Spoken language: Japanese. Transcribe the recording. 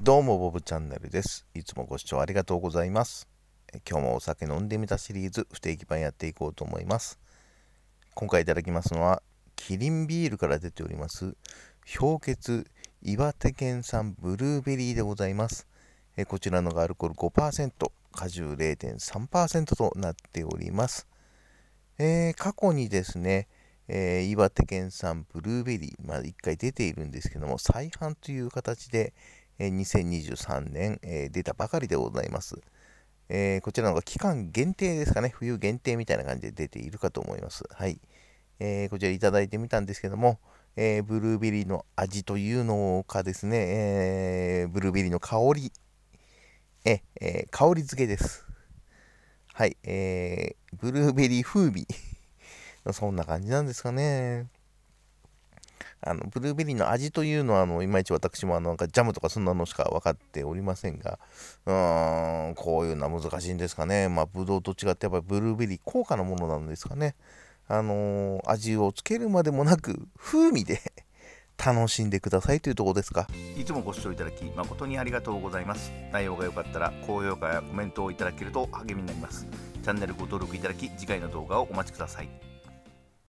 どうもボブチャンネルです。いつもご視聴ありがとうございます。今日もお酒飲んでみたシリーズ不定期版やっていこうと思います。今回いただきますのはキリンビールから出ております氷結岩手県産ブルーベリーでございます。えこちらのがアルコール5%、果汁0.3%となっております。えー、過去にですね、えー、岩手県産ブルーベリー、まあ、1回出ているんですけども、再販という形で、2023年出たばかりでございます。えこちらのが期間限定ですかね、冬限定みたいな感じで出ているかと思います。はい。えー、こちらいただいてみたんですけども、えブルーベリーの味というのかですね、ブルーベリーの香り、え、香り付けです。はい、えブルーベリー風味 そんな感じなんですかね。あのブルーベリーの味というのはあのいまいち私もあのなんかジャムとかそんなのしか分かっておりませんがうーんこういうのは難しいんですかねまあブドウと違ってやっぱりブルーベリー高価なものなんですかねあのー、味をつけるまでもなく風味で 楽しんでくださいというとこですかいつもご視聴いただき誠にありがとうございます内容が良かったら高評価やコメントをいただけると励みになりますチャンネルご登録いただき次回の動画をお待ちください